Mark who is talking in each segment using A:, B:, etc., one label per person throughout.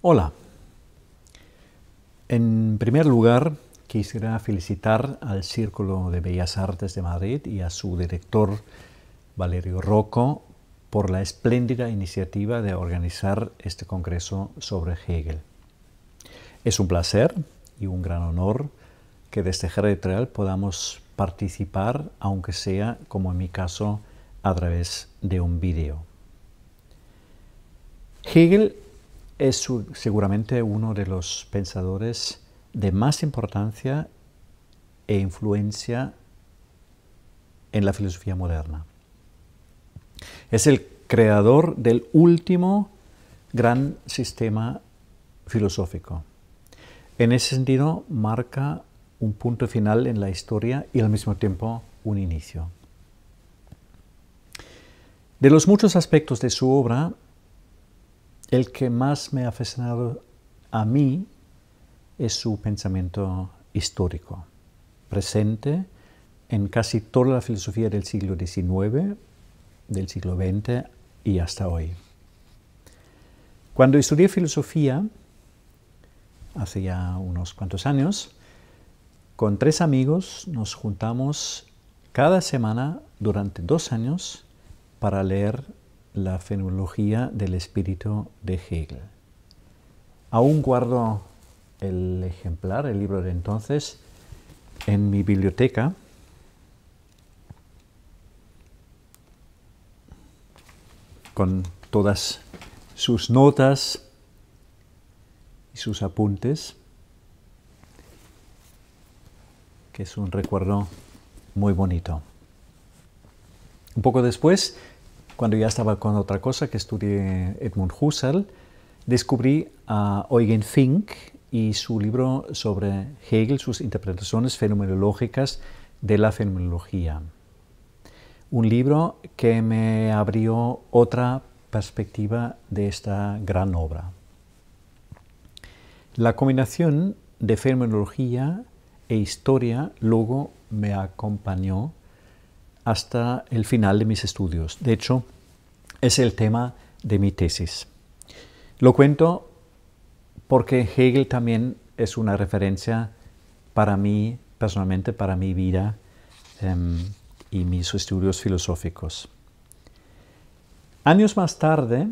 A: Hola. En primer lugar, quisiera felicitar al Círculo de Bellas Artes de Madrid y a su director Valerio Rocco por la espléndida iniciativa de organizar este congreso sobre Hegel. Es un placer y un gran honor que desde este real podamos participar, aunque sea, como en mi caso, a través de un vídeo. Hegel es seguramente uno de los pensadores de más importancia e influencia en la filosofía moderna. Es el creador del último gran sistema filosófico. En ese sentido, marca un punto final en la historia y al mismo tiempo un inicio. De los muchos aspectos de su obra, el que más me ha fascinado a mí es su pensamiento histórico, presente en casi toda la filosofía del siglo XIX, del siglo XX y hasta hoy. Cuando estudié filosofía, hace ya unos cuantos años, con tres amigos nos juntamos cada semana durante dos años para leer la Fenología del espíritu de Hegel. Aún guardo el ejemplar, el libro de entonces, en mi biblioteca. con todas sus notas y sus apuntes, que es un recuerdo muy bonito. Un poco después cuando ya estaba con otra cosa que estudié Edmund Husserl, descubrí a Eugen Fink y su libro sobre Hegel, sus interpretaciones fenomenológicas de la fenomenología. Un libro que me abrió otra perspectiva de esta gran obra. La combinación de fenomenología e historia luego me acompañó hasta el final de mis estudios. De hecho, es el tema de mi tesis. Lo cuento porque Hegel también es una referencia para mí, personalmente, para mi vida em, y mis estudios filosóficos. Años más tarde,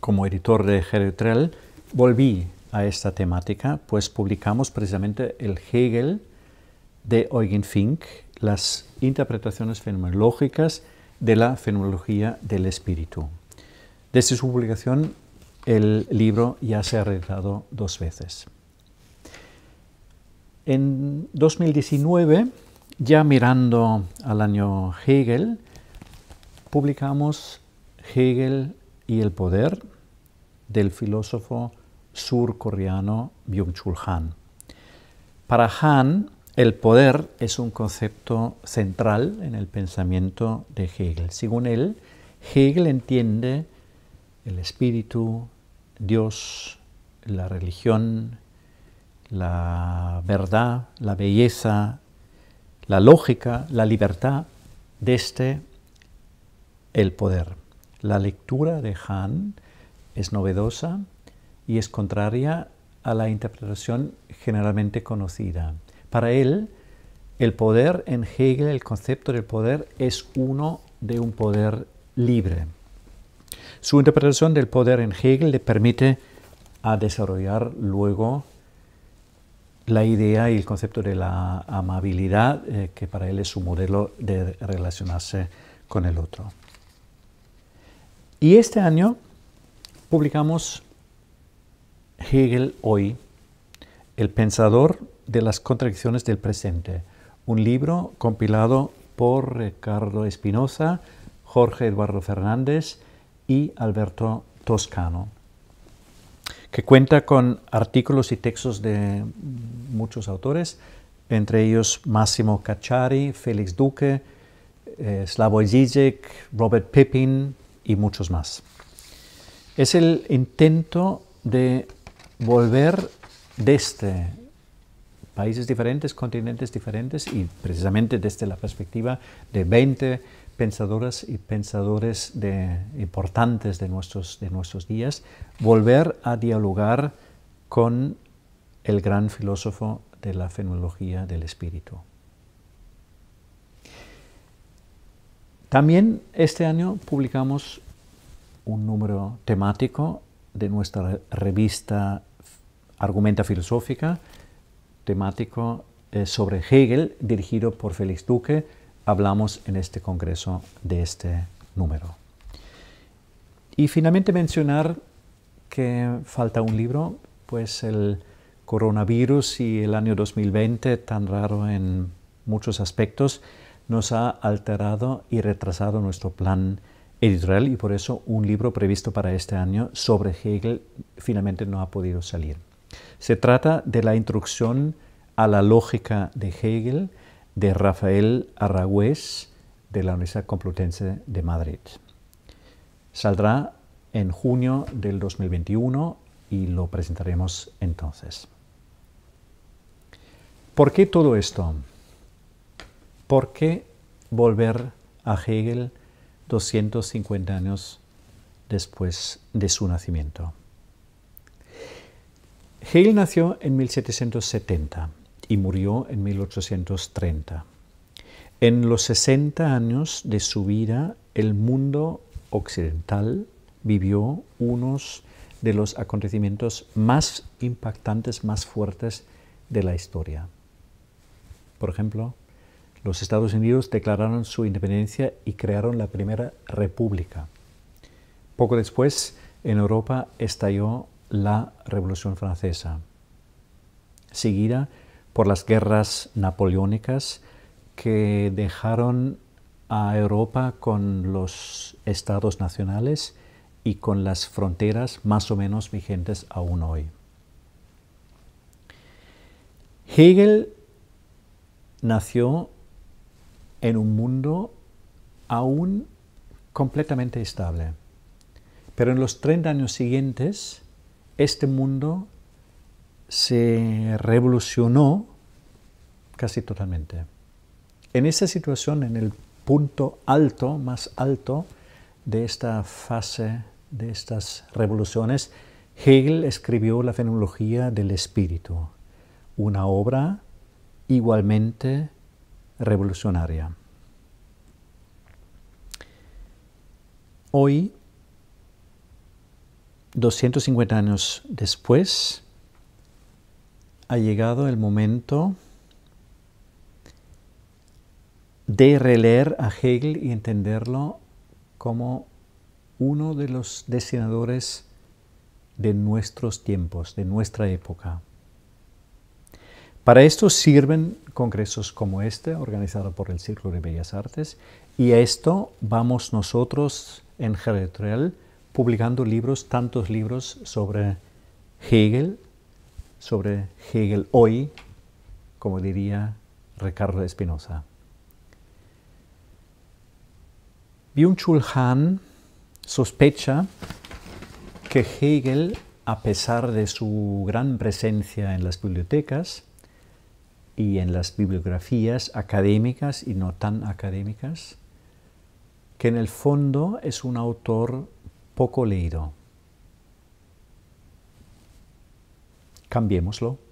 A: como editor de Hegel-Trell, volví a esta temática, pues publicamos precisamente el Hegel de Eugen Fink, las interpretaciones fenomenológicas de la fenomenología del espíritu. Desde su publicación, el libro ya se ha realizado dos veces. En 2019, ya mirando al año Hegel, publicamos Hegel y el poder del filósofo surcoreano Byung-Chul Han. Para Han, el poder es un concepto central en el pensamiento de Hegel. Según él, Hegel entiende el espíritu, Dios, la religión, la verdad, la belleza, la lógica, la libertad desde este, el poder. La lectura de Hahn es novedosa y es contraria a la interpretación generalmente conocida. Para él, el poder en Hegel, el concepto del poder, es uno de un poder libre. Su interpretación del poder en Hegel le permite a desarrollar luego la idea y el concepto de la amabilidad, eh, que para él es su modelo de relacionarse con el otro. Y este año publicamos Hegel hoy, el pensador de las contradicciones del presente, un libro compilado por Ricardo Espinosa, Jorge Eduardo Fernández y Alberto Toscano, que cuenta con artículos y textos de muchos autores, entre ellos Máximo Cacciari, Félix Duque, eh, Slavoj Žižek, Robert Pippin y muchos más. Es el intento de volver desde este países diferentes, continentes diferentes y precisamente desde la perspectiva de 20 pensadoras y pensadores importantes de nuestros, de nuestros días, volver a dialogar con el gran filósofo de la fenología del espíritu. También este año publicamos un número temático de nuestra revista Argumenta Filosófica, temático eh, sobre Hegel, dirigido por Félix Duque. Hablamos en este congreso de este número. Y finalmente mencionar que falta un libro, pues el coronavirus y el año 2020, tan raro en muchos aspectos, nos ha alterado y retrasado nuestro plan editorial y por eso un libro previsto para este año sobre Hegel finalmente no ha podido salir. Se trata de la introducción a la lógica de Hegel de Rafael Aragüez de la Universidad Complutense de Madrid. Saldrá en junio del 2021 y lo presentaremos entonces. ¿Por qué todo esto? ¿Por qué volver a Hegel 250 años después de su nacimiento? Hale nació en 1770 y murió en 1830. En los 60 años de su vida, el mundo occidental vivió unos de los acontecimientos más impactantes, más fuertes de la historia. Por ejemplo, los Estados Unidos declararon su independencia y crearon la primera república. Poco después, en Europa estalló la Revolución Francesa, seguida por las guerras napoleónicas que dejaron a Europa con los estados nacionales y con las fronteras más o menos vigentes aún hoy. Hegel nació en un mundo aún completamente estable, pero en los 30 años siguientes este mundo se revolucionó casi totalmente. En esa situación, en el punto alto, más alto de esta fase de estas revoluciones, Hegel escribió la fenomenología del espíritu, una obra igualmente revolucionaria. Hoy 250 años después, ha llegado el momento de releer a Hegel y entenderlo como uno de los destinadores de nuestros tiempos, de nuestra época. Para esto sirven congresos como este, organizado por el Círculo de Bellas Artes, y a esto vamos nosotros en Geretrel publicando libros, tantos libros sobre Hegel, sobre Hegel hoy, como diría Ricardo Espinosa. Byung-Chul Han sospecha que Hegel, a pesar de su gran presencia en las bibliotecas y en las bibliografías académicas y no tan académicas, que en el fondo es un autor poco leído. Cambiémoslo.